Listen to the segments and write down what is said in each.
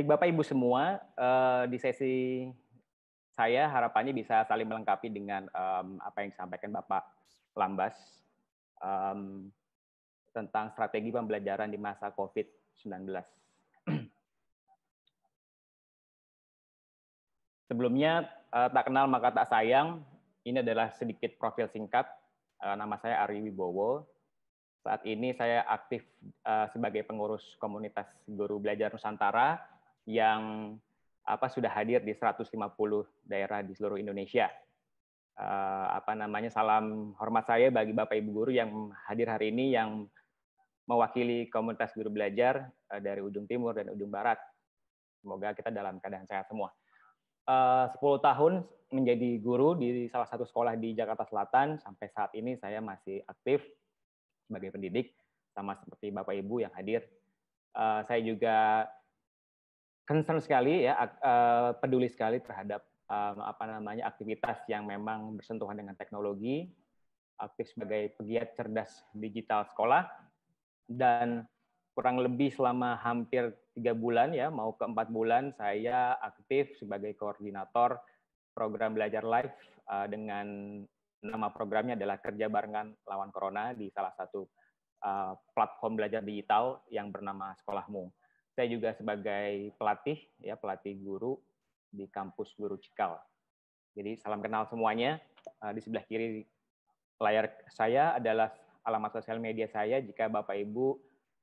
Baik Bapak Ibu semua, eh, di sesi saya harapannya bisa saling melengkapi dengan apa yang disampaikan Bapak Lambas tentang strategi pembelajaran di masa COVID-19. Sebelumnya, eh, tak kenal maka tak sayang, ini adalah sedikit profil singkat. Eh, nama saya Ari Wibowo, saat ini saya aktif sebagai pengurus komunitas guru belajar Nusantara yang apa sudah hadir di 150 daerah di seluruh Indonesia. Uh, apa namanya salam hormat saya bagi Bapak Ibu guru yang hadir hari ini yang mewakili komunitas guru belajar uh, dari ujung timur dan ujung barat. Semoga kita dalam keadaan sehat semua. Eh, uh, 10 tahun menjadi guru di salah satu sekolah di Jakarta Selatan sampai saat ini saya masih aktif sebagai pendidik sama seperti Bapak Ibu yang hadir. Uh, saya juga concern sekali ya eh, peduli sekali terhadap eh, apa namanya aktivitas yang memang bersentuhan dengan teknologi aktif sebagai pegiat cerdas digital sekolah dan kurang lebih selama hampir tiga bulan ya mau ke empat bulan saya aktif sebagai koordinator program belajar live eh, dengan nama programnya adalah kerja barengan lawan corona di salah satu platform belajar digital yang bernama sekolahmu saya juga sebagai pelatih ya pelatih guru di kampus Guru Cikal. Jadi salam kenal semuanya. Eh, di sebelah kiri layar saya adalah alamat sosial media saya. Jika Bapak Ibu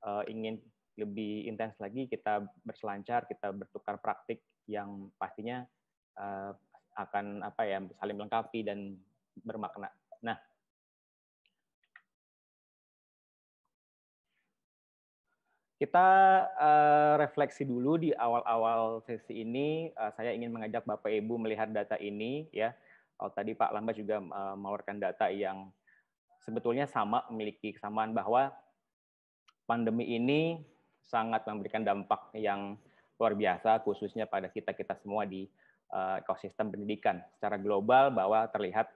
eh, ingin lebih intens lagi, kita berselancar, kita bertukar praktik yang pastinya eh, akan apa ya saling melengkapi dan bermakna. Nah, Kita uh, refleksi dulu di awal-awal sesi ini. Uh, saya ingin mengajak Bapak Ibu melihat data ini ya. Oh, tadi Pak Lambas juga uh, eh, mengeluarkan data yang sebetulnya sama memiliki kesamaan bahwa pandemi ini sangat memberikan dampak yang luar biasa khususnya pada kita-kita semua di uh, ekosistem pendidikan secara global bahwa terlihat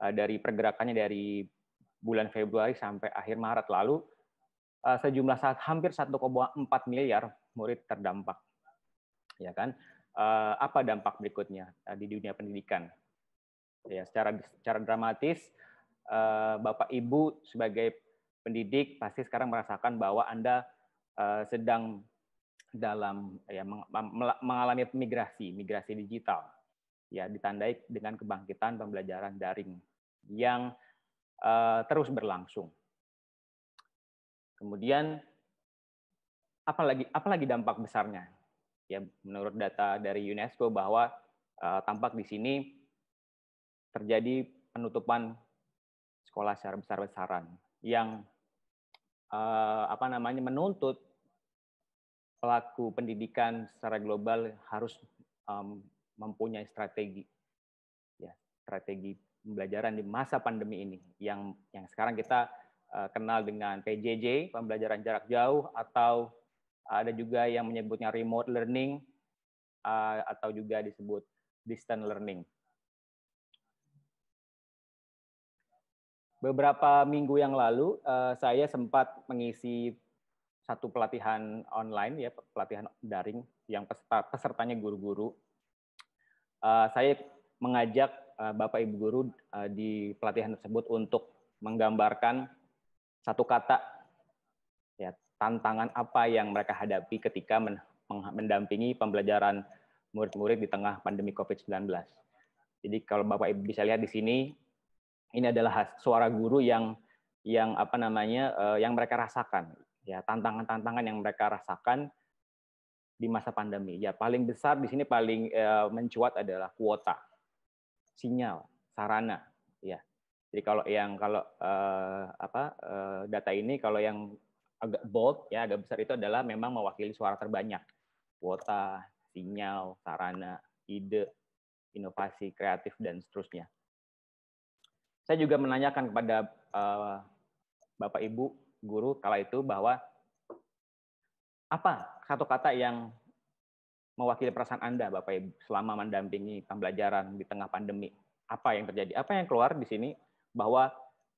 uh, dari pergerakannya dari bulan Februari sampai akhir Maret lalu Eh, sejumlah saat hampir 1,4 miliar murid terdampak. Ya kan? Eh, apa dampak berikutnya eh, di dunia pendidikan? Ya, secara secara dramatis Bapak Ibu sebagai pendidik pasti sekarang merasakan bahwa Anda sedang dalam ya mengalami migrasi, migrasi digital. Ya, ditandai dengan kebangkitan pembelajaran daring yang terus berlangsung Kemudian apalagi apalagi dampak besarnya? Ya menurut data dari UNESCO bahwa uh, tampak di sini terjadi penutupan sekolah secara besar-besaran yang uh, apa namanya menuntut pelaku pendidikan secara global harus um, mempunyai strategi ya strategi pembelajaran di masa pandemi ini yang yang sekarang kita Eh, kenal dengan PJJ, pembelajaran jarak jauh, atau ada juga yang menyebutnya remote learning, eh, atau juga disebut distant learning. Beberapa minggu yang lalu, eh, saya sempat mengisi satu pelatihan online, ya pelatihan daring, yang peserta, pesertanya guru-guru. Saya mengajak Bapak Ibu guru di pelatihan tersebut untuk menggambarkan satu kata ya tantangan apa yang mereka hadapi ketika mendampingi pembelajaran murid-murid di tengah pandemi COVID-19. Jadi kalau Bapak Ibu bisa lihat di sini ini adalah suara guru yang yang apa namanya eh, yang mereka rasakan ya tantangan-tantangan yang mereka rasakan di masa pandemi. Ya paling besar di sini paling eh, mencuat adalah kuota, sinyal, sarana ya jadi kalau yang kalau uh, apa uh, data ini kalau yang agak bold ya agak besar itu adalah memang mewakili suara terbanyak. Kuota, sinyal, sarana, ide, inovasi kreatif dan seterusnya. Saya juga menanyakan kepada uh, Bapak Ibu guru kala itu bahwa apa satu kata yang mewakili perasaan Anda, Bapak Ibu, selama mendampingi pembelajaran di tengah pandemi? Apa yang terjadi? Apa yang keluar di sini? bahwa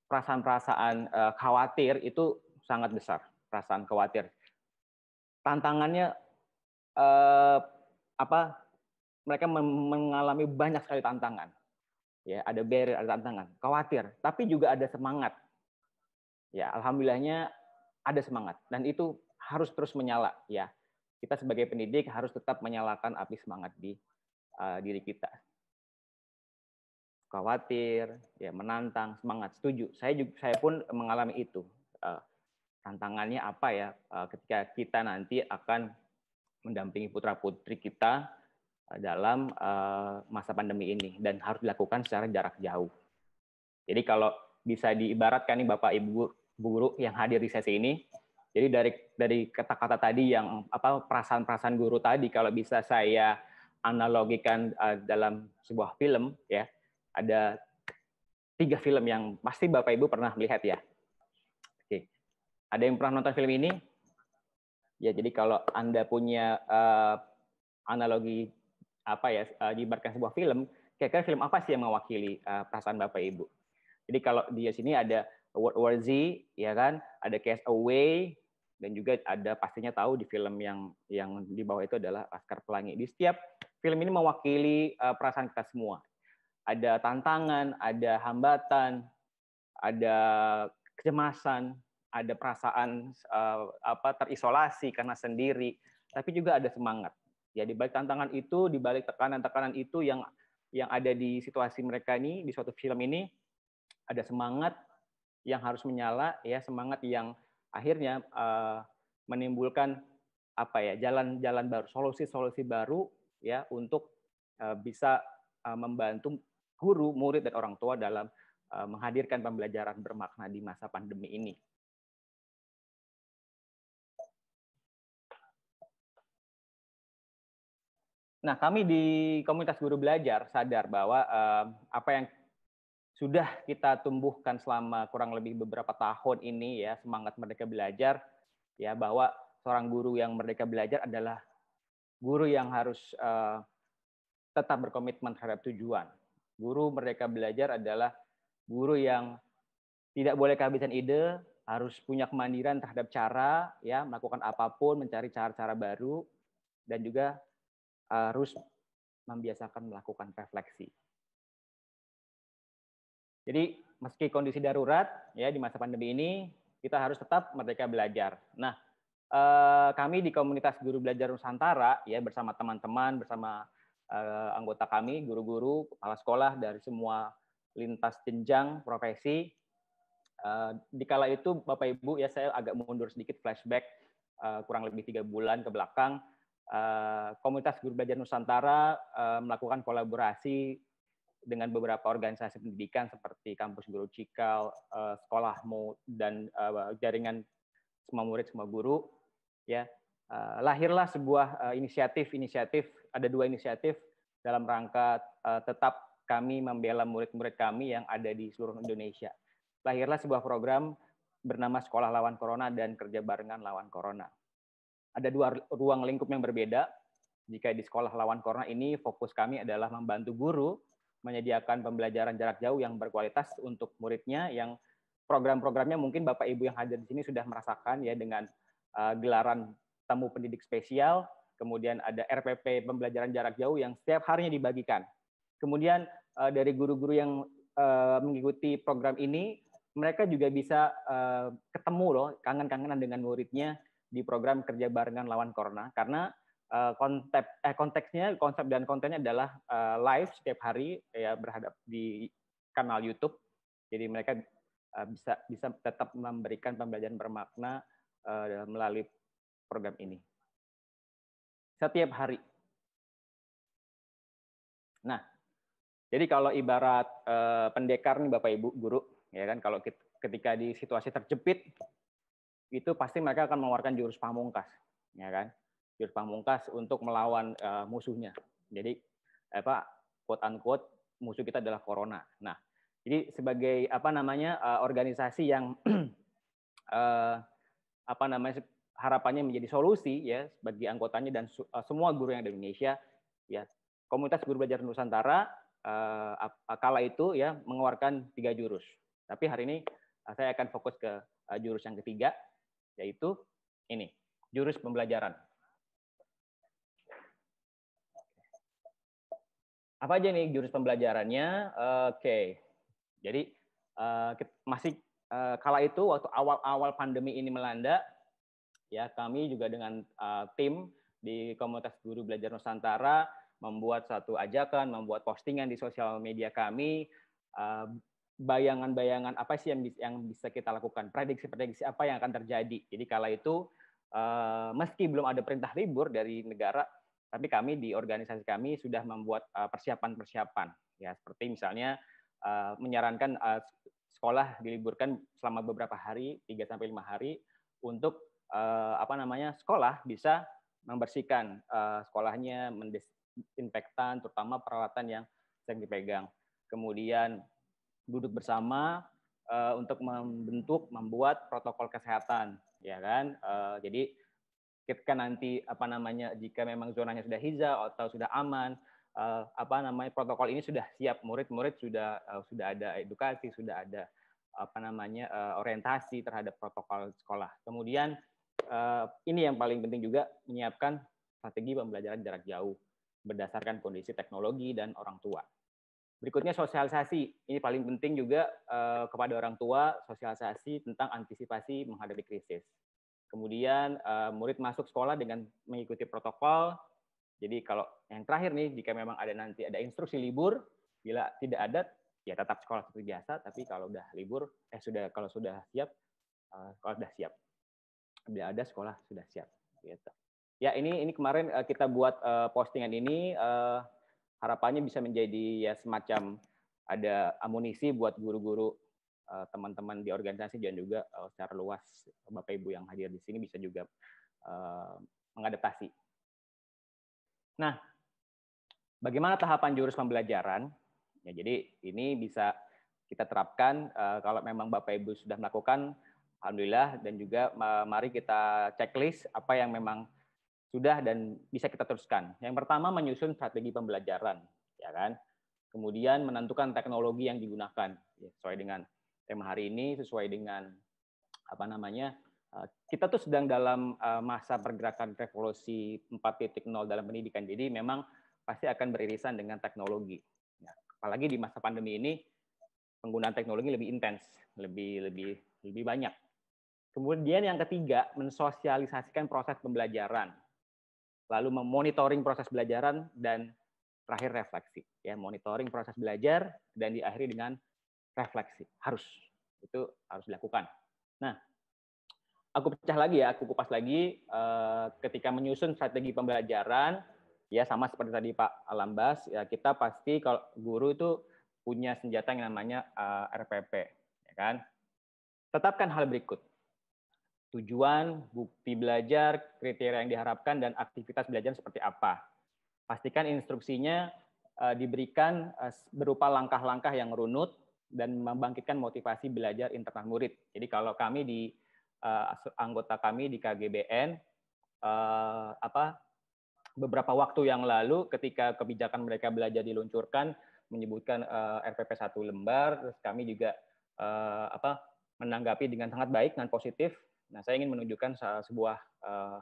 perasaan-perasaan eh, khawatir itu sangat besar, perasaan khawatir. Tantangannya eh, apa? Mereka mengalami banyak sekali tantangan. Ya, ada barrier, ada tantangan, khawatir, tapi juga ada semangat. Ya, alhamdulillahnya ada semangat dan itu harus terus menyala ya. Kita sebagai pendidik harus tetap menyalakan api semangat di uh, diri kita khawatir, ya menantang, semangat. Setuju. Saya juga, saya pun mengalami itu. Uh, tantangannya apa ya uh, ketika kita nanti akan mendampingi putra putri kita uh, dalam uh, masa pandemi ini dan harus dilakukan secara jarak jauh. Jadi kalau bisa diibaratkan nih Bapak Ibu guru yang hadir di sesi ini, jadi dari dari kata-kata tadi yang apa perasaan-perasaan guru tadi kalau bisa saya analogikan uh, dalam sebuah film ya ada tiga film yang pasti Bapak Ibu pernah melihat ya. Oke. Ada yang pernah nonton film ini? Ya, jadi kalau Anda punya uh, analogi apa ya, uh, eh, diibarkan sebuah film, kira-kira film apa sih yang mewakili uh, perasaan Bapak Ibu? Jadi kalau di sini ada World War Z, ya kan, ada Cast Away, dan juga ada pastinya tahu di film yang yang di bawah itu adalah Laskar Pelangi. Di setiap film ini mewakili uh, perasaan kita semua ada tantangan, ada hambatan, ada kecemasan, ada perasaan uh, apa terisolasi karena sendiri, tapi juga ada semangat. Ya di balik tantangan itu, di balik tekanan-tekanan itu yang yang ada di situasi mereka ini di suatu film ini ada semangat yang harus menyala ya semangat yang akhirnya uh, menimbulkan apa ya jalan-jalan baru solusi-solusi baru ya untuk uh, bisa uh, membantu guru, murid, dan orang tua dalam eh, menghadirkan pembelajaran bermakna di masa pandemi ini. Nah, kami di komunitas guru belajar sadar bahwa eh, apa yang sudah kita tumbuhkan selama kurang lebih beberapa tahun ini ya semangat merdeka belajar ya bahwa seorang guru yang merdeka belajar adalah guru yang harus eh, tetap berkomitmen terhadap tujuan Guru merdeka belajar adalah guru yang tidak boleh kehabisan ide, harus punya kemandiran terhadap cara, ya melakukan apapun, mencari cara-cara baru, dan juga harus membiasakan melakukan refleksi. Jadi meski kondisi darurat ya di masa pandemi ini kita harus tetap merdeka belajar. Nah eh, kami di komunitas guru belajar Nusantara ya bersama teman-teman bersama uh, anggota kami, guru-guru, kepala sekolah dari semua lintas jenjang profesi. Uh, kala itu Bapak Ibu ya saya agak mundur sedikit flashback uh, kurang lebih tiga bulan ke belakang uh, komunitas guru belajar Nusantara uh, melakukan kolaborasi dengan beberapa organisasi pendidikan seperti kampus guru Cikal, uh, sekolahmu dan uh, jaringan semua murid semua guru ya uh, lahirlah sebuah inisiatif-inisiatif ada dua inisiatif dalam rangka uh, tetap kami membela murid-murid kami yang ada di seluruh Indonesia. Lahirlah sebuah program bernama Sekolah Lawan Corona dan Kerja Barengan Lawan Corona. Ada dua ruang lingkup yang berbeda. Jika di Sekolah Lawan Corona ini fokus kami adalah membantu guru menyediakan pembelajaran jarak jauh yang berkualitas untuk muridnya yang program-programnya mungkin Bapak Ibu yang hadir di sini sudah merasakan ya dengan uh, gelaran temu pendidik spesial kemudian ada RPP pembelajaran jarak jauh yang setiap harinya dibagikan. Kemudian eh, dari guru-guru yang eh, mengikuti program ini, mereka juga bisa eh, ketemu loh, kangen-kangenan dengan muridnya di program kerja barengan lawan corona, karena konsep eh, konteksnya konsep dan kontennya adalah live setiap hari ya berhadap di kanal YouTube, jadi mereka bisa bisa tetap memberikan pembelajaran bermakna melalui program ini setiap hari. Nah, jadi kalau ibarat eh, pendekar nih Bapak Ibu guru, ya kan kalau ketika di situasi terjepit itu pasti mereka akan mengeluarkan jurus pamungkas, ya kan? Jurus pamungkas untuk melawan eh, musuhnya. Jadi apa quote unquote musuh kita adalah corona. Nah, jadi sebagai apa namanya eh, organisasi yang apa namanya harapannya menjadi solusi ya bagi anggotanya dan uh, semua guru yang ada di Indonesia ya komunitas guru belajar Nusantara uh, kala itu ya mengeluarkan tiga jurus tapi hari ini uh, saya akan fokus ke uh, jurus yang ketiga yaitu ini jurus pembelajaran apa aja nih jurus pembelajarannya oke okay. jadi uh, masih kala itu waktu awal-awal pandemi ini melanda Ya, kami juga dengan uh, tim di komunitas guru belajar Nusantara membuat satu ajakan, membuat postingan di sosial media kami bayangan eh, bayangan-bayangan apa sih yang bisa, yang bisa kita lakukan, prediksi-prediksi apa yang akan terjadi. Jadi kala itu uh, meski belum ada perintah libur dari negara, tapi kami di organisasi kami sudah membuat persiapan-persiapan uh, ya seperti misalnya uh, menyarankan uh, sekolah diliburkan selama beberapa hari, 3 sampai lima hari untuk uh, apa namanya sekolah bisa membersihkan uh, sekolahnya, mendesinfektan terutama peralatan yang sedang dipegang. Kemudian duduk bersama uh, untuk membentuk, membuat protokol kesehatan, ya kan? uh, jadi ketika nanti apa namanya jika memang zonanya sudah hijau atau sudah aman uh, apa namanya protokol ini sudah siap murid-murid sudah uh, sudah ada edukasi sudah ada apa namanya uh, orientasi terhadap protokol sekolah kemudian uh, ini yang paling penting juga menyiapkan strategi pembelajaran jarak jauh berdasarkan kondisi teknologi dan orang tua. Berikutnya sosialisasi. Ini paling penting juga uh, kepada orang tua, sosialisasi tentang antisipasi menghadapi krisis. Kemudian uh, murid masuk sekolah dengan mengikuti protokol. Jadi kalau yang terakhir nih, jika memang ada nanti ada instruksi libur, bila tidak ada, ya tetap sekolah seperti biasa. Tapi kalau sudah libur, eh sudah kalau sudah siap, uh, sekolah sudah siap bila ada sekolah sudah siap gitu. Ya, ini ini kemarin uh, kita buat uh, postingan ini uh, harapannya bisa menjadi ya semacam ada amunisi buat guru-guru teman-teman di organisasi dan juga secara luas Bapak Ibu yang hadir di sini bisa juga mengadaptasi. Nah, bagaimana tahapan jurus pembelajaran? Ya, jadi ini bisa kita terapkan kalau memang Bapak Ibu sudah melakukan Alhamdulillah dan juga mari kita checklist apa yang memang sudah dan bisa kita teruskan. Yang pertama menyusun strategi pembelajaran, ya kan? Kemudian menentukan teknologi yang digunakan ya, sesuai dengan tema hari ini, sesuai dengan apa namanya? Eh, kita tuh sedang dalam eh, masa pergerakan revolusi 4.0 dalam pendidikan. Jadi memang pasti akan beririsan dengan teknologi. Ya. Apalagi di masa pandemi ini penggunaan teknologi lebih intens, lebih lebih lebih banyak Kemudian yang ketiga, mensosialisasikan proses pembelajaran. Lalu memonitoring proses belajaran dan terakhir refleksi. Ya, monitoring proses belajar dan diakhiri dengan refleksi. Harus. Itu harus dilakukan. Nah, aku pecah lagi ya, aku kupas lagi eh, ketika menyusun strategi pembelajaran ya sama seperti tadi Pak Alambas ya kita pasti kalau guru itu punya senjata yang namanya eh, RPP, ya kan? Tetapkan hal berikut tujuan, bukti belajar, kriteria yang diharapkan, dan aktivitas belajar seperti apa. Pastikan instruksinya eh, diberikan eh, berupa langkah-langkah yang runut dan membangkitkan motivasi belajar internal murid. Jadi kalau kami di eh, anggota kami di KGBN apa beberapa waktu yang lalu ketika kebijakan mereka belajar diluncurkan menyebutkan RPP satu lembar, terus kami juga apa menanggapi dengan sangat baik, dan positif Nah, saya ingin menunjukkan sebuah eh,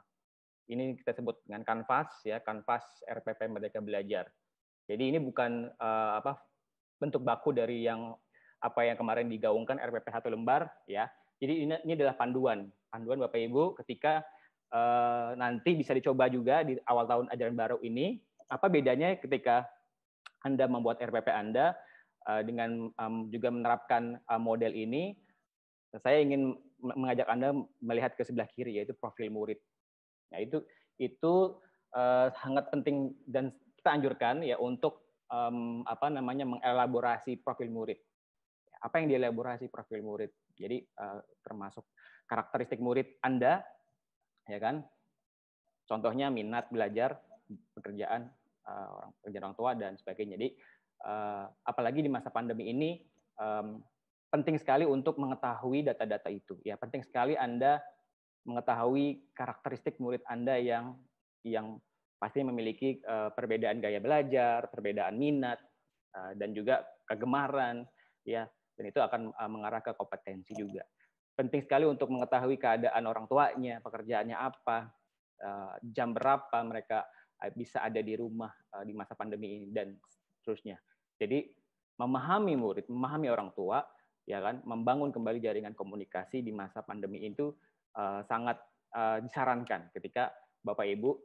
ini kita sebut dengan kanvas ya, kanvas RPP Merdeka Belajar. Jadi ini bukan eh, apa bentuk baku dari yang apa yang kemarin digaungkan RPP satu lembar ya. Jadi ini, ini adalah panduan, panduan Bapak Ibu ketika uh, nanti bisa dicoba juga di awal tahun ajaran baru ini. Apa bedanya ketika Anda membuat RPP Anda uh, dengan um, juga menerapkan uh, model ini? Saya ingin mengajak Anda melihat ke sebelah kiri yaitu profil murid. Nah, itu itu uh, sangat penting dan kita anjurkan ya untuk um, apa namanya mengelaborasi profil murid. Apa yang dielaborasi profil murid? Jadi uh, termasuk karakteristik murid Anda ya kan? Contohnya minat belajar, pekerjaan uh, orang pekerjaan orang tua dan sebagainya. Jadi uh, apalagi di masa pandemi ini um, penting sekali untuk mengetahui data-data itu. Ya, penting sekali Anda mengetahui karakteristik murid Anda yang yang pasti memiliki eh, perbedaan gaya belajar, perbedaan minat, eh, dan juga kegemaran, ya. Dan itu akan eh, mengarah ke kompetensi juga. Penting sekali untuk mengetahui keadaan orang tuanya, pekerjaannya apa, jam berapa mereka bisa ada di rumah di masa pandemi ini dan seterusnya. Jadi memahami murid, memahami orang tua ya kan membangun kembali jaringan komunikasi di masa pandemi itu uh, sangat uh, disarankan ketika Bapak Ibu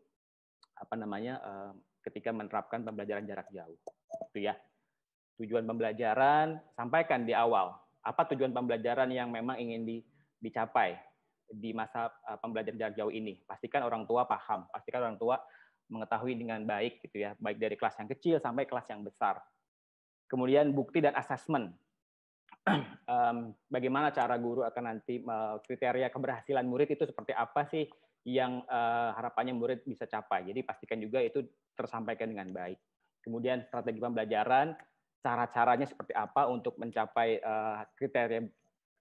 apa namanya uh, ketika menerapkan pembelajaran jarak jauh. Itu ya. Tujuan pembelajaran sampaikan di awal apa tujuan pembelajaran yang memang ingin di, dicapai di masa uh, pembelajaran jarak jauh ini. Pastikan orang tua paham, pastikan orang tua mengetahui dengan baik gitu ya, baik dari kelas yang kecil sampai kelas yang besar. Kemudian bukti dan asesmen um, bagaimana cara guru akan nanti uh, kriteria keberhasilan murid itu seperti apa sih yang uh, harapannya murid bisa capai. Jadi pastikan juga itu tersampaikan dengan baik. Kemudian strategi pembelajaran, cara-caranya seperti apa untuk mencapai uh, kriteria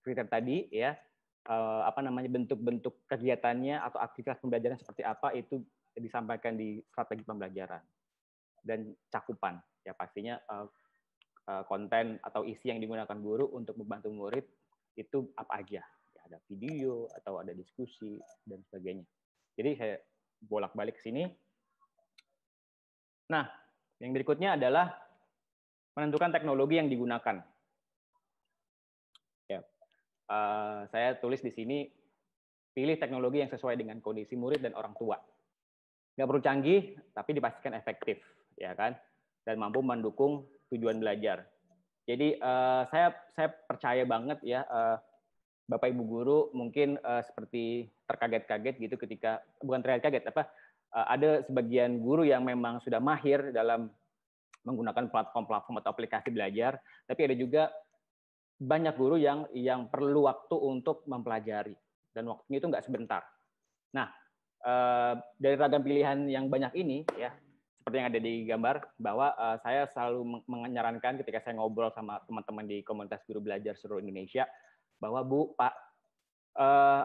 kriteria tadi ya. Uh, apa namanya bentuk-bentuk kegiatannya atau aktivitas pembelajaran seperti apa itu disampaikan di strategi pembelajaran dan cakupan ya pastinya uh, Eh, konten atau isi yang digunakan guru untuk membantu murid itu apa aja. Ya, ada video atau ada diskusi dan sebagainya. Jadi saya bolak-balik sini. Nah, yang berikutnya adalah menentukan teknologi yang digunakan. Ya. Uh, saya tulis di sini pilih teknologi yang sesuai dengan kondisi murid dan orang tua. Nggak perlu canggih, tapi dipastikan efektif, ya kan? Dan mampu mendukung tujuan belajar. Jadi uh, saya saya percaya banget ya uh, Bapak Ibu guru mungkin uh, seperti terkaget-kaget gitu ketika bukan terkaget apa uh, ada sebagian guru yang memang sudah mahir dalam menggunakan platform-platform atau aplikasi belajar, tapi ada juga banyak guru yang yang perlu waktu untuk mempelajari dan waktunya itu nggak sebentar. Nah, uh, dari ragam pilihan yang banyak ini ya seperti yang ada di gambar bahwa uh, saya selalu menyarankan ketika saya ngobrol sama teman-teman di komunitas guru belajar seluruh Indonesia bahwa Bu Pak aplikasi eh,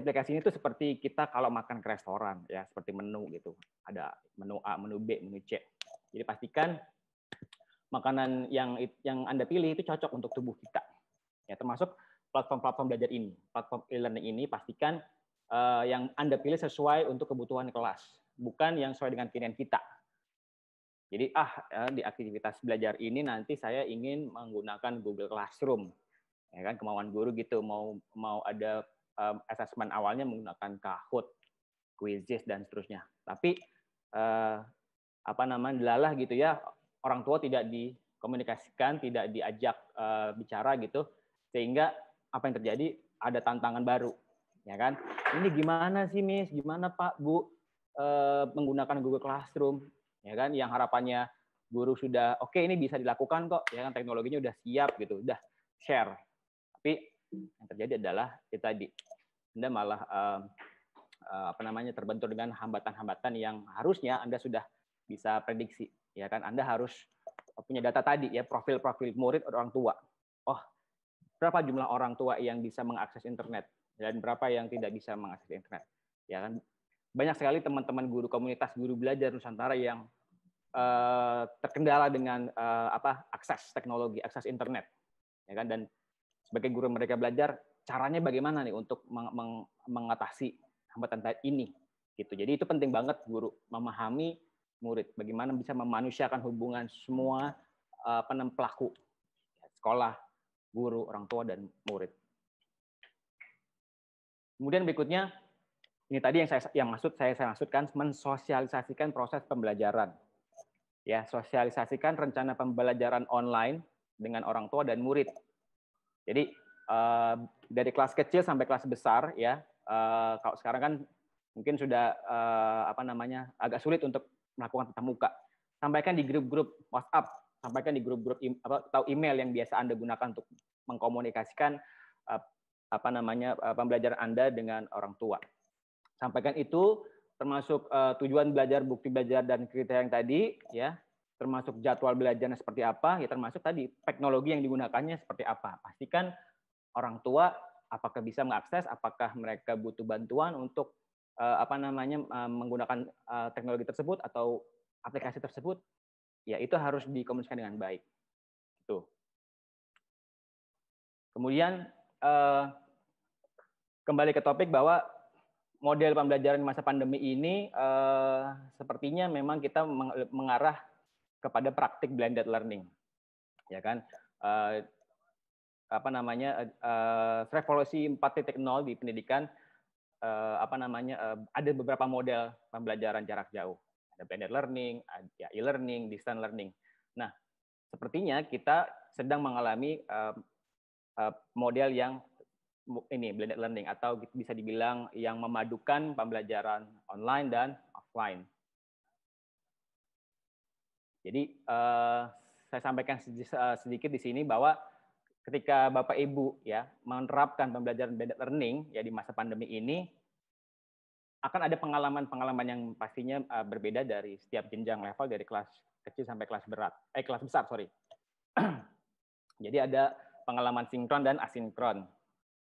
aplikasi-aplikasi ini tuh seperti kita kalau makan ke restoran ya seperti menu gitu ada menu A menu B menu C jadi pastikan makanan yang yang anda pilih itu cocok untuk tubuh kita ya termasuk platform-platform belajar ini platform e-learning ini pastikan uh, yang anda pilih sesuai untuk kebutuhan kelas bukan yang sesuai dengan keinginan kita jadi ah eh, di aktivitas belajar ini nanti saya ingin menggunakan Google Classroom. Ya kan kemauan guru gitu mau mau ada um, assessment awalnya menggunakan Kahoot, Quizzes dan seterusnya. Tapi uh, apa namanya dilalah gitu ya orang tua tidak dikomunikasikan, tidak diajak uh, bicara gitu sehingga apa yang terjadi ada tantangan baru ya kan ini gimana sih miss gimana pak bu menggunakan Google Classroom ya kan yang harapannya guru sudah oke okay, ini bisa dilakukan kok ya kan teknologinya udah siap gitu udah share tapi yang terjadi adalah itu tadi anda malah uh, uh, apa namanya terbentur dengan hambatan-hambatan yang harusnya anda sudah bisa prediksi ya kan anda harus punya data tadi ya profil-profil murid orang tua oh berapa jumlah orang tua yang bisa mengakses internet dan berapa yang tidak bisa mengakses internet ya kan banyak sekali teman-teman guru komunitas guru belajar Nusantara yang Eh, terkendala dengan uh, apa akses teknologi, akses internet, ya kan? Dan sebagai guru mereka belajar caranya bagaimana nih untuk meng meng mengatasi hambatan ini, gitu. Jadi itu penting banget guru memahami murid, bagaimana bisa memanusiakan hubungan semua uh, penem pelaku, sekolah, guru, orang tua dan murid. Kemudian berikutnya ini tadi yang saya yang maksud saya saya maksudkan mensosialisasikan proses pembelajaran. Ya, sosialisasikan rencana pembelajaran online dengan orang tua dan murid. Jadi eh, dari kelas kecil sampai kelas besar ya, eh, kalau sekarang kan mungkin sudah eh, apa namanya agak sulit untuk melakukan tatap muka. Sampaikan di grup-grup WhatsApp, sampaikan di grup-grup atau email yang biasa Anda gunakan untuk mengkomunikasikan apa namanya pembelajaran Anda dengan orang tua. Sampaikan itu termasuk uh, tujuan belajar, bukti belajar dan kriteria yang tadi ya, termasuk jadwal belajarnya seperti apa, ya termasuk tadi teknologi yang digunakannya seperti apa. Pastikan orang tua apakah bisa mengakses, apakah mereka butuh bantuan untuk uh, apa namanya uh, menggunakan uh, teknologi tersebut atau aplikasi tersebut, ya itu harus dikomunikasikan dengan baik. Tuh. Kemudian uh, kembali ke topik bahwa model pembelajaran masa pandemi ini uh, sepertinya memang kita mengarah kepada praktik blended learning, ya kan? Uh, apa namanya uh, revolusi 4.0 di pendidikan Uh, apa namanya Uh, ada beberapa model pembelajaran jarak jauh, ada blended learning, ada ya, e-learning, distance learning. Nah, sepertinya kita sedang mengalami uh, uh, model yang ini blended learning atau bisa dibilang yang memadukan pembelajaran online dan offline. Jadi uh, saya sampaikan eh, sedikit di sini bahwa ketika Bapak Ibu ya menerapkan pembelajaran blended learning ya di masa pandemi ini akan ada pengalaman-pengalaman yang pastinya uh, berbeda dari setiap jenjang level dari kelas kecil sampai kelas berat. Eh kelas besar, sorry. Jadi ada pengalaman sinkron dan asinkron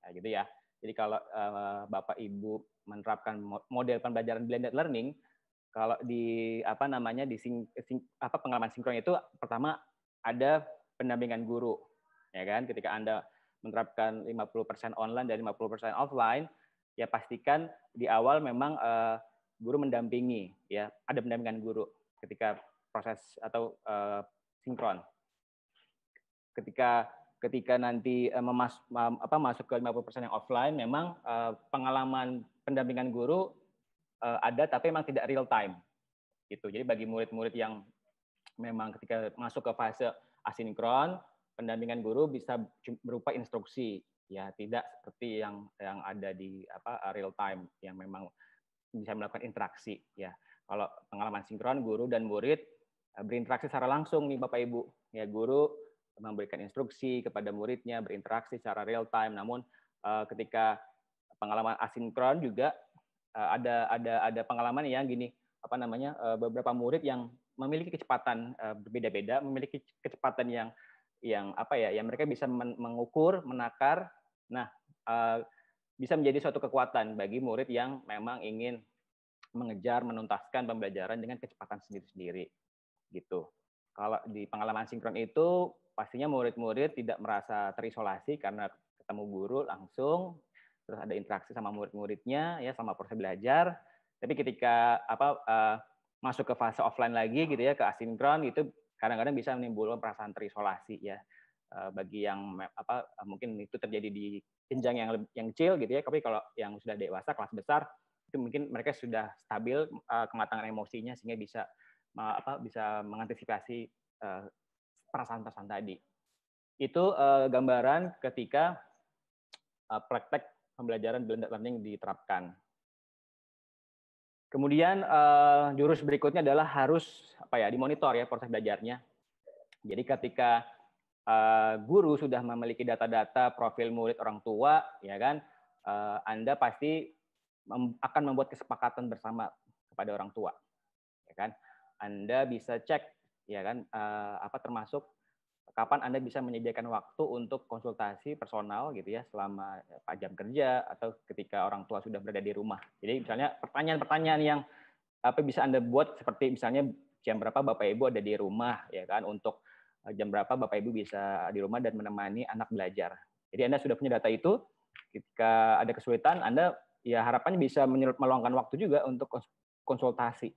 Nah, gitu ya. Jadi kalau uh, Bapak Ibu menerapkan model pembelajaran blended learning, kalau di apa namanya di sing, sing, apa pengalaman sinkron itu pertama ada pendampingan guru, ya kan? Ketika Anda menerapkan 50% online dan 50% offline, ya pastikan di awal memang uh, guru mendampingi, ya ada pendampingan guru ketika proses atau uh, sinkron. Ketika ketika nanti uh, memas apa, masuk ke 50% yang offline, memang uh, pengalaman pendampingan guru uh, ada, tapi memang tidak real time. Gitu. Jadi bagi murid-murid yang memang ketika masuk ke fase asinkron, pendampingan guru bisa berupa instruksi, ya tidak seperti yang yang ada di apa real time yang memang bisa melakukan interaksi ya kalau pengalaman sinkron guru dan murid berinteraksi secara langsung nih Bapak Ibu. Ya guru memberikan instruksi kepada muridnya, berinteraksi secara real time. Namun uh, ketika pengalaman asinkron juga uh, ada ada ada pengalaman yang gini apa namanya uh, beberapa murid yang memiliki kecepatan uh, berbeda-beda, memiliki kecepatan yang yang apa ya, yang mereka bisa men mengukur, menakar. Nah, uh, bisa menjadi suatu kekuatan bagi murid yang memang ingin mengejar, menuntaskan pembelajaran dengan kecepatan sendiri-sendiri gitu. Kalau di pengalaman sinkron itu pastinya murid-murid tidak merasa terisolasi karena ketemu guru langsung terus ada interaksi sama murid-muridnya ya sama proses belajar tapi ketika apa uh, masuk ke fase offline lagi gitu ya ke asinkron itu kadang-kadang bisa menimbulkan perasaan terisolasi ya uh, bagi yang apa eh, mungkin itu terjadi di jenjang yang yang kecil gitu ya tapi kalau yang sudah dewasa kelas besar itu mungkin mereka sudah stabil uh, kematangan emosinya sehingga bisa uh, apa bisa mengantisipasi uh, perasaan-perasaan tadi. Itu uh, gambaran ketika uh, praktek pembelajaran blended learning diterapkan. Kemudian uh, jurus berikutnya adalah harus apa ya dimonitor ya proses belajarnya. Jadi ketika uh, guru sudah memiliki data-data profil murid orang tua, ya kan, uh, anda pasti mem akan membuat kesepakatan bersama kepada orang tua, ya kan. Anda bisa cek ya kan uh, apa termasuk kapan Anda bisa menyediakan waktu untuk konsultasi personal gitu ya selama eh, jam kerja atau ketika orang tua sudah berada di rumah. Jadi misalnya pertanyaan-pertanyaan yang apa bisa Anda buat seperti misalnya jam berapa Bapak Ibu ada di rumah ya kan untuk eh, jam berapa Bapak Ibu bisa di rumah dan menemani anak belajar. Jadi Anda sudah punya data itu ketika ada kesulitan Anda ya harapannya bisa meluangkan waktu juga untuk konsultasi.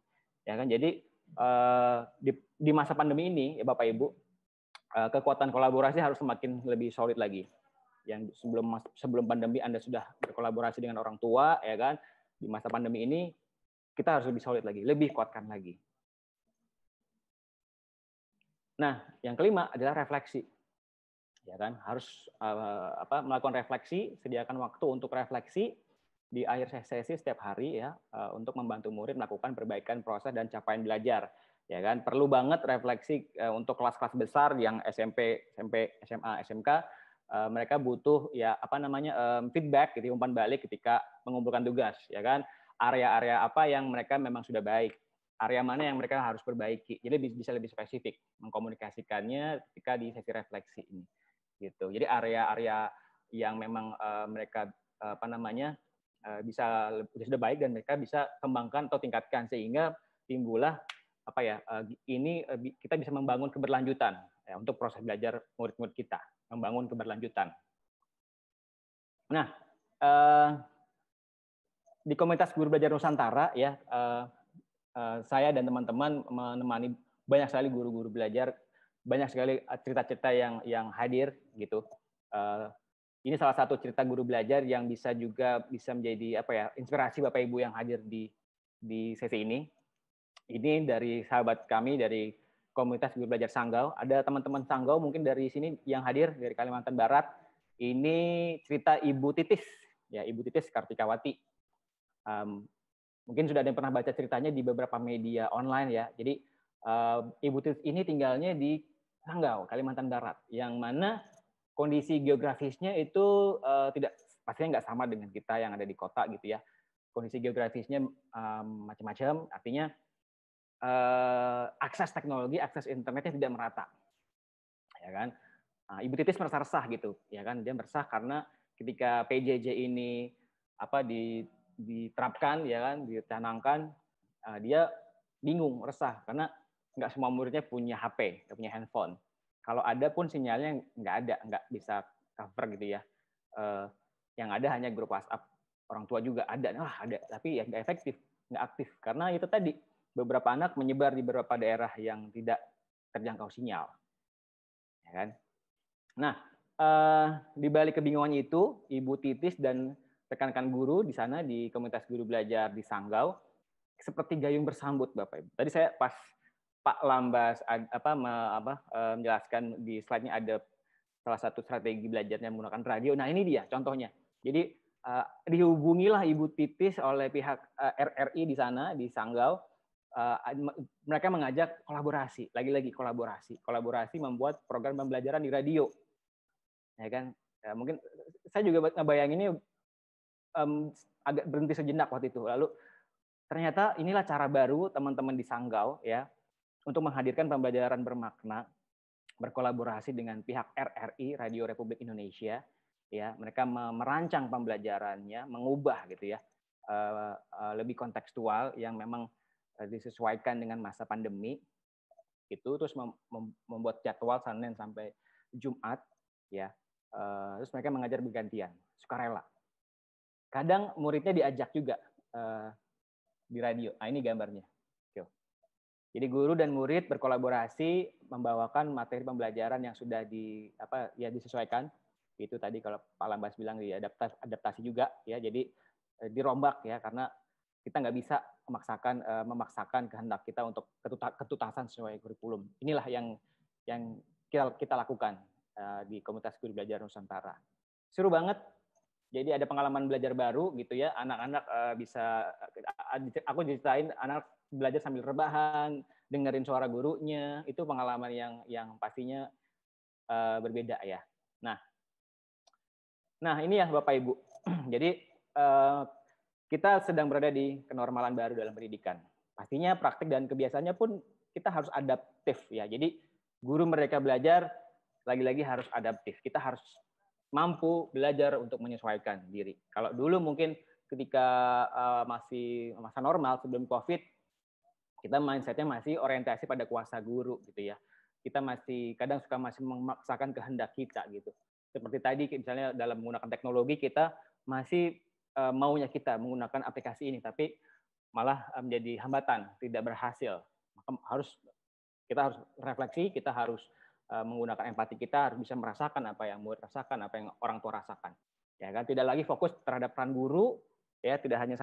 Ya kan? Jadi Eh, di, di masa pandemi ini, ya Bapak Ibu, uh, kekuatan kolaborasi harus semakin lebih solid lagi. Yang sebelum sebelum pandemi Anda sudah berkolaborasi dengan orang tua, ya kan? Di masa pandemi ini kita harus lebih solid lagi, lebih kuatkan lagi. Nah, yang kelima adalah refleksi. Ya kan, harus uh, apa melakukan refleksi, sediakan waktu untuk refleksi di akhir sesi setiap hari ya eh, untuk membantu murid melakukan perbaikan proses dan capaian belajar ya kan perlu banget refleksi eh, untuk kelas-kelas besar yang SMP SMP SMA SMK eh, mereka butuh ya apa namanya feedback gitu umpan balik ketika mengumpulkan tugas ya kan area-area apa yang mereka memang sudah baik area mana yang mereka harus perbaiki jadi bisa lebih spesifik mengkomunikasikannya ketika di sesi refleksi ini gitu jadi area-area yang memang mereka apa namanya Eh, bisa sudah baik dan mereka bisa kembangkan atau tingkatkan sehingga timbullah apa ya eh, ini eh, kita bisa membangun keberlanjutan ya, untuk proses belajar murid-murid kita membangun keberlanjutan. Nah di komunitas guru belajar Nusantara ya saya dan teman-teman menemani banyak sekali guru-guru belajar banyak sekali cerita-cerita yang yang hadir gitu ini salah satu cerita guru belajar yang bisa juga bisa menjadi apa ya inspirasi bapak ibu yang hadir di di sesi ini. Ini dari sahabat kami dari komunitas guru belajar Sanggau. Ada teman-teman Sanggau mungkin dari sini yang hadir dari Kalimantan Barat. Ini cerita Ibu Titis ya Ibu Titis Kartikawati. Um, mungkin sudah ada yang pernah baca ceritanya di beberapa media online ya. Jadi um, Ibu Titis ini tinggalnya di Sanggau, Kalimantan Barat, yang mana kondisi geografisnya itu uh, tidak pastinya nggak sama dengan kita yang ada di kota gitu ya. Kondisi geografisnya um, macam-macam, artinya uh, akses teknologi, akses internetnya tidak merata, ya kan? Uh, Ibu Titis merasa resah gitu, ya kan? Dia meresah karena ketika PJJ ini apa di, diterapkan, ya kan, dicanangkan, uh, ah, dia bingung, resah karena nggak semua muridnya punya HP, punya handphone kalau ada pun sinyalnya nggak ada, nggak bisa cover gitu ya. Eh, yang ada hanya grup WhatsApp. Orang tua juga ada, nah ada, tapi ya nggak efektif, nggak aktif. Karena itu tadi, beberapa anak menyebar di beberapa daerah yang tidak terjangkau sinyal. Ya kan? Nah, eh, di balik kebingungan itu, Ibu Titis dan rekan-rekan guru di sana di komunitas guru belajar di Sanggau seperti gayung bersambut Bapak Ibu. Tadi saya pas Pak Lambas apa, apa eh, menjelaskan di slide-nya ada salah satu strategi belajarnya menggunakan radio. Nah, ini dia contohnya. Jadi uh, dihubungilah Ibu Titis oleh pihak uh, eh, RRI di sana di Sanggau. Uh, mereka mengajak kolaborasi, lagi-lagi kolaborasi. Kolaborasi membuat program pembelajaran di radio. Ya kan? Ya, mungkin saya juga ini um, agak berhenti sejenak waktu itu. Lalu ternyata inilah cara baru teman-teman di Sanggau ya untuk menghadirkan pembelajaran bermakna berkolaborasi dengan pihak RRI Radio Republik Indonesia ya mereka merancang pembelajarannya mengubah gitu ya eh, eh, lebih kontekstual yang memang eh, disesuaikan dengan masa pandemi itu terus membuat jadwal Senin sampai Jumat ya terus mereka mengajar bergantian sukarela kadang muridnya diajak juga di radio nah ini gambarnya jadi guru dan murid berkolaborasi membawakan materi pembelajaran yang sudah di apa ya disesuaikan. Itu tadi kalau Pak Lambas bilang diadaptasi adaptasi juga ya. Jadi eh, dirombak ya karena kita nggak bisa memaksakan eh, memaksakan kehendak kita untuk ketutasan sesuai kurikulum. Inilah yang yang kita kita lakukan eh, di komunitas guru belajar Nusantara. Seru banget jadi ada pengalaman belajar baru gitu ya anak-anak bisa aku ceritain anak belajar sambil rebahan, dengerin suara gurunya, itu pengalaman yang yang pastinya uh, berbeda ya. Nah, nah ini ya Bapak Ibu. Jadi uh, kita sedang berada di kenormalan baru dalam pendidikan. Pastinya praktik dan kebiasaannya pun kita harus adaptif ya. Jadi guru mereka belajar lagi-lagi harus adaptif. Kita harus mampu belajar untuk menyesuaikan diri. Kalau dulu mungkin ketika eh, masih masa normal sebelum Covid kita mindsetnya masih orientasi pada kuasa guru gitu ya kita masih kadang suka masih memaksakan kehendak kita gitu seperti tadi misalnya dalam menggunakan teknologi kita masih eh, maunya kita menggunakan aplikasi ini tapi malah eh, menjadi hambatan tidak berhasil maka harus kita harus refleksi kita harus eh, menggunakan empati kita harus bisa merasakan apa yang murid rasakan apa yang orang tua rasakan ya kan tidak lagi fokus terhadap peran guru ya tidak hanya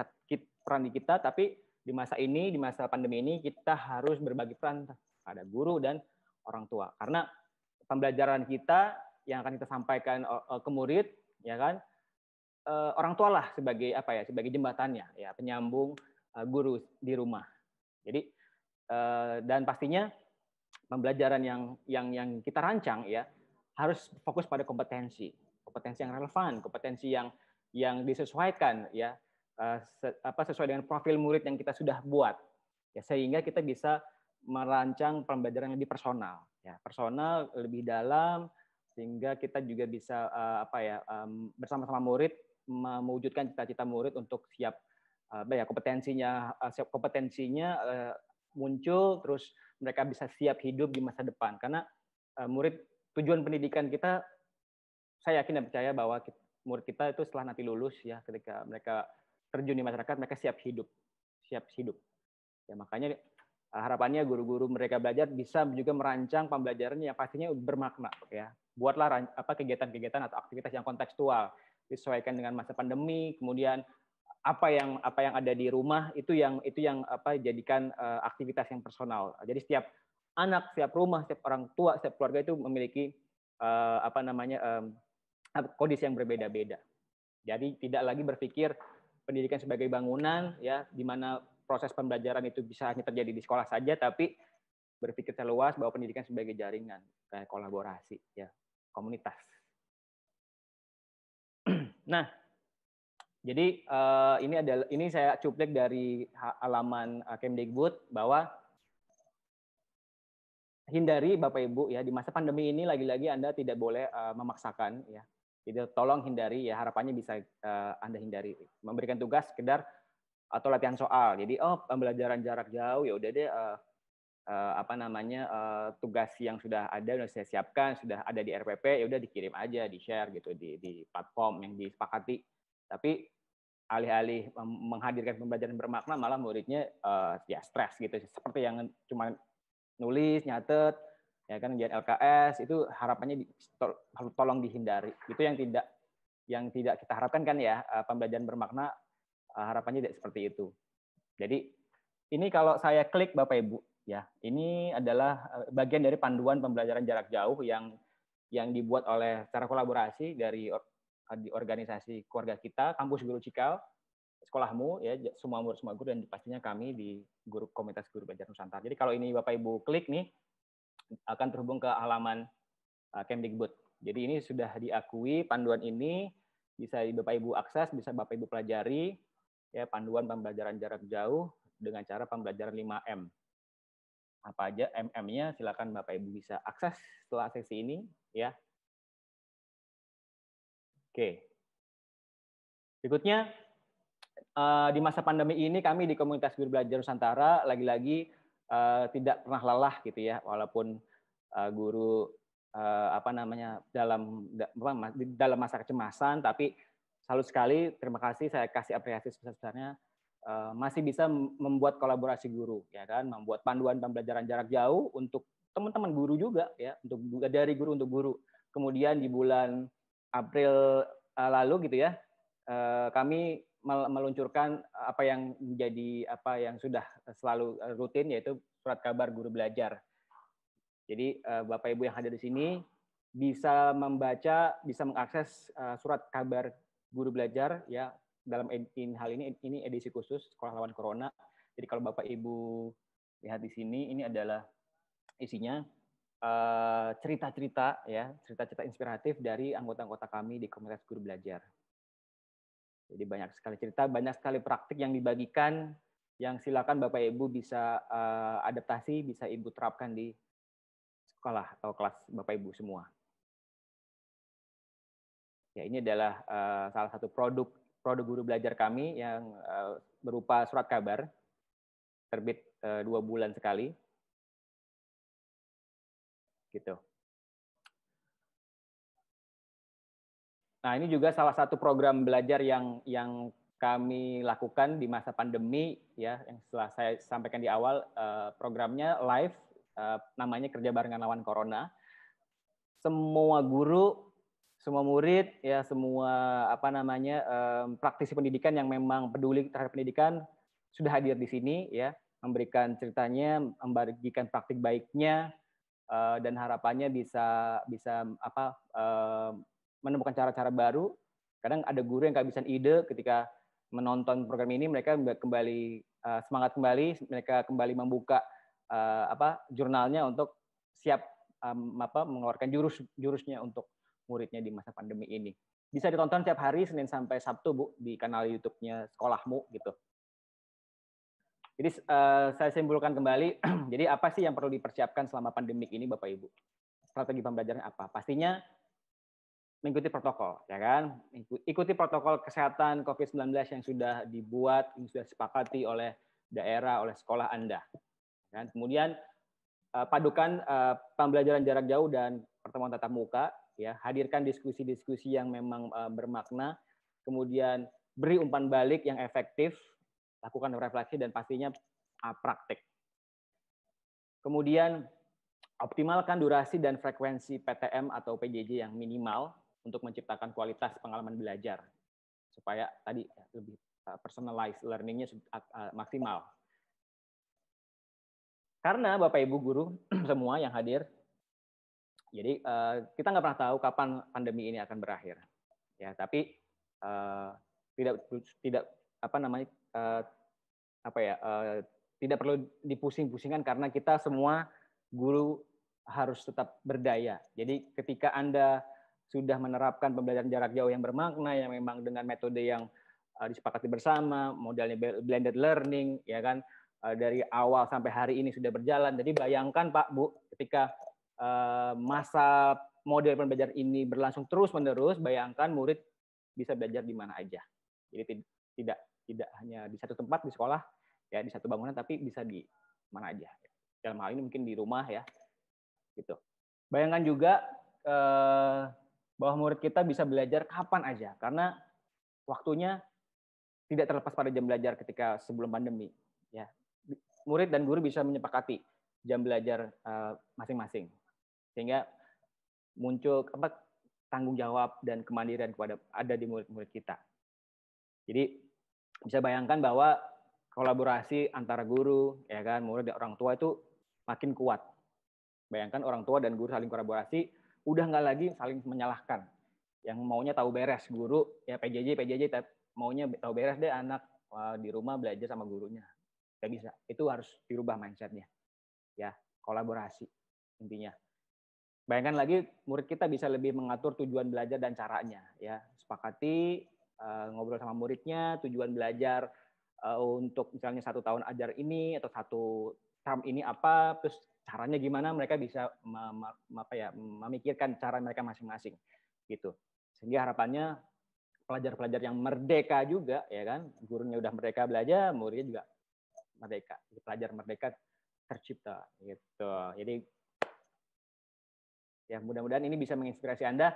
peran di kita tapi di masa ini, di masa pandemi ini, kita harus berbagi peran pada guru dan orang tua. Karena pembelajaran kita yang akan kita sampaikan ke murid, ya kan, e, orang tua lah sebagai apa ya, sebagai jembatannya, ya penyambung e, guru di rumah. Jadi e, dan pastinya pembelajaran yang yang yang kita rancang ya harus fokus pada kompetensi, kompetensi yang relevan, kompetensi yang yang disesuaikan ya Eh, se apa sesuai dengan profil murid yang kita sudah buat ya sehingga kita bisa merancang pembelajaran lebih personal ya personal lebih dalam sehingga kita juga bisa uh, apa ya um, bersama-sama murid mewujudkan cita-cita murid untuk siap uh, ya kompetensinya uh, siap kompetensinya uh, muncul terus mereka bisa siap hidup di masa depan karena uh, murid tujuan pendidikan kita saya yakin dan percaya bahwa kita, murid kita itu setelah nanti lulus ya ketika mereka terjun di masyarakat mereka siap hidup siap hidup ya makanya eh, harapannya guru-guru mereka belajar bisa juga merancang pembelajarannya yang pastinya bermakna ya buatlah apa kegiatan-kegiatan atau aktivitas yang kontekstual disesuaikan dengan masa pandemi kemudian apa yang apa yang ada di rumah itu yang itu yang apa jadikan uh, aktivitas yang personal jadi setiap anak setiap rumah setiap orang tua setiap keluarga itu memiliki uh, apa namanya um, kondisi yang berbeda-beda jadi tidak lagi berpikir pendidikan sebagai bangunan ya di mana proses pembelajaran itu bisa hanya terjadi di sekolah saja tapi berpikir terluas bahwa pendidikan sebagai jaringan kayak kolaborasi ya komunitas nah jadi uh, ini adalah ini saya cuplik dari halaman uh, Kemdikbud bahwa hindari Bapak Ibu ya di masa pandemi ini lagi-lagi Anda tidak boleh uh, memaksakan ya jadi tolong hindari ya harapannya bisa uh, Anda hindari memberikan tugas sekedar atau latihan soal. Jadi oh pembelajaran jarak jauh ya udah deh uh, uh, apa namanya uh, tugas yang sudah ada sudah saya siapkan sudah ada di RPP ya udah dikirim aja di share gitu di di platform yang disepakati. Tapi alih-alih menghadirkan pembelajaran bermakna malah muridnya uh, ya stres gitu seperti yang cuma nulis nyatet ya kan jadi LKS itu harapannya di, to, tolong dihindari itu yang tidak yang tidak kita harapkan kan ya eh, pembelajaran bermakna eh, harapannya tidak seperti itu jadi ini kalau saya klik bapak ibu ya ini adalah eh, bagian dari panduan pembelajaran jarak jauh yang yang dibuat oleh secara kolaborasi dari di organisasi keluarga kita kampus guru cikal sekolahmu ya semua murid semua guru dan pastinya kami di guru komunitas guru belajar nusantara jadi kalau ini bapak ibu klik nih akan terhubung ke halaman uh, Kemdikbud. Jadi ini sudah diakui panduan ini bisa Bapak Ibu akses, bisa Bapak Ibu pelajari ya panduan pembelajaran jarak jauh dengan cara pembelajaran 5M. Apa aja MM-nya silakan Bapak Ibu bisa akses setelah sesi ini ya. Oke. Berikutnya eh, di masa pandemi ini kami di komunitas guru belajar Nusantara lagi-lagi uh, tidak pernah lelah gitu ya walaupun uh, guru uh, apa namanya dalam dalam masa kecemasan tapi salut sekali terima kasih saya kasih apresiasi sebesar-besarnya uh, masih bisa membuat kolaborasi guru ya kan membuat panduan pembelajaran jarak jauh untuk teman-teman guru juga ya untuk dari guru untuk guru kemudian di bulan April lalu gitu ya kami meluncurkan eh, apa yang menjadi apa yang sudah selalu eh, rutin yaitu surat kabar guru belajar. Jadi eh, Bapak Ibu yang hadir di sini bisa membaca, bisa mengakses surat kabar guru belajar ya dalam in hal ini ini edisi khusus sekolah lawan corona. Jadi kalau Bapak Ibu lihat di sini ini adalah isinya cerita-cerita ya, cerita-cerita inspiratif dari anggota-anggota kami di komunitas guru belajar. Jadi banyak sekali cerita, banyak sekali praktik yang dibagikan yang silakan Bapak Ibu bisa uh, adaptasi, bisa Ibu terapkan di sekolah atau kelas Bapak Ibu semua. Ya, ini adalah uh, salah satu produk produk guru belajar kami yang uh, berupa surat kabar terbit uh, dua bulan sekali. Gitu. Nah, ini juga salah satu program belajar yang yang kami lakukan di masa pandemi ya yang setelah saya sampaikan di awal eh, programnya live eh, namanya kerja barengan lawan corona. Semua guru, semua murid ya, semua apa namanya eh, praktisi pendidikan yang memang peduli terhadap pendidikan sudah hadir di sini ya, memberikan ceritanya, membagikan praktik baiknya dan harapannya bisa bisa apa menemukan cara-cara baru. Kadang ada guru yang kehabisan ide ketika menonton program ini mereka kembali uh, semangat kembali, mereka kembali membuka uh, apa jurnalnya untuk siap um, apa mengeluarkan jurus jurusnya untuk muridnya di masa pandemi ini. Bisa ditonton setiap hari Senin sampai Sabtu Bu di kanal YouTube-nya sekolahmu gitu. Jadi uh, saya simpulkan kembali, jadi apa sih yang perlu dipersiapkan selama pandemik ini Bapak Ibu? Strategi pembelajaran apa? Pastinya mengikuti protokol, ya kan? Ikuti protokol kesehatan COVID-19 yang sudah dibuat, yang sudah disepakati oleh daerah, oleh sekolah Anda. Dan ya kemudian eh, padukan eh, pembelajaran jarak jauh dan pertemuan tatap muka, ya hadirkan diskusi-diskusi yang memang eh, bermakna, kemudian beri umpan balik yang efektif, lakukan refleksi dan pastinya praktik. Kemudian optimalkan durasi dan frekuensi PTM atau PJJ yang minimal untuk menciptakan kualitas pengalaman belajar supaya tadi eh, lebih eh, personalized learningnya maksimal. Karena Bapak Ibu guru semua yang hadir, jadi eh, kita nggak pernah tahu kapan pandemi ini akan berakhir. Ya, tapi tidak tidak apa namanya apa ya tidak perlu dipusing-pusingkan karena kita semua guru harus tetap berdaya. Jadi ketika Anda sudah menerapkan pembelajaran jarak jauh yang bermakna yang memang dengan metode yang uh, disepakati bersama, modalnya blended learning ya kan uh, dari awal sampai hari ini sudah berjalan. Jadi bayangkan Pak Bu ketika uh, masa model pembelajaran ini berlangsung terus-menerus, bayangkan murid bisa belajar di mana aja. Jadi tidak tidak hanya di satu tempat di sekolah ya di satu bangunan tapi bisa di mana aja dalam hal ini mungkin di rumah ya gitu bayangkan juga bahwa murid kita bisa belajar kapan aja karena waktunya tidak terlepas pada jam belajar ketika sebelum pandemi ya murid dan guru bisa menyepakati jam belajar eh, masing-masing sehingga muncul apa tanggung jawab dan kemandirian kepada ada di murid-murid kita jadi bisa bayangkan bahwa kolaborasi antara guru ya kan murid dan orang tua itu makin kuat bayangkan orang tua dan guru saling kolaborasi udah nggak lagi saling menyalahkan. Yang maunya tahu beres guru ya PJJ PJJ maunya tahu beres deh anak di rumah belajar sama gurunya. Gak bisa. Itu harus dirubah mindsetnya. Ya kolaborasi intinya. Bayangkan lagi murid kita bisa lebih mengatur tujuan belajar dan caranya ya. Sepakati eh, ngobrol sama muridnya, tujuan belajar eh, untuk misalnya satu tahun ajar ini atau satu term ini apa, terus caranya gimana mereka bisa apa ya memikirkan cara mereka masing-masing gitu sehingga harapannya pelajar-pelajar yang merdeka juga ya kan gurunya udah merdeka belajar muridnya juga merdeka jadi pelajar merdeka tercipta gitu jadi ya mudah-mudahan ini bisa menginspirasi anda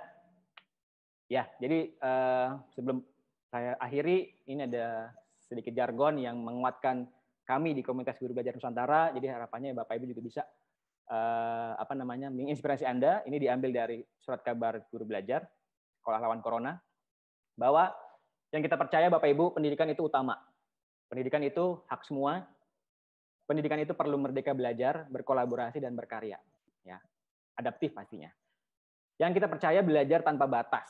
ya jadi eh, sebelum saya akhiri ini ada sedikit jargon yang menguatkan kami di komunitas guru belajar Nusantara. Jadi harapannya Bapak Ibu juga bisa uh, apa namanya menginspirasi Anda. Ini diambil dari surat kabar guru belajar sekolah lawan corona bahwa yang kita percaya Bapak Ibu pendidikan itu utama. Pendidikan itu hak semua. Pendidikan itu perlu merdeka belajar, berkolaborasi dan berkarya. Ya. Adaptif pastinya. Yang kita percaya belajar tanpa batas,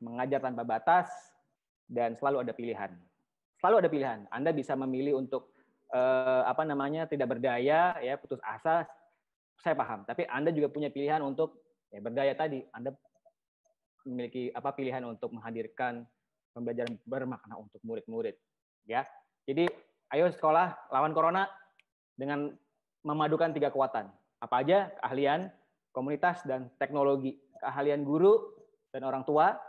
mengajar tanpa batas dan selalu ada pilihan. Selalu ada pilihan. Anda bisa memilih untuk eh, apa namanya tidak berdaya ya putus asa saya paham. Tapi Anda juga punya pilihan untuk ya, berdaya tadi. Anda memiliki apa pilihan untuk menghadirkan pembelajaran bermakna untuk murid-murid. Ya, jadi ayo sekolah lawan corona dengan memadukan tiga kekuatan. Apa aja? Keahlian, komunitas, dan teknologi. Keahlian guru dan orang tua,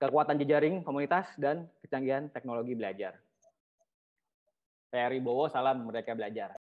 kekuatan jejaring komunitas, dan kecanggihan teknologi belajar. Saya Bowo salam mereka Belajar.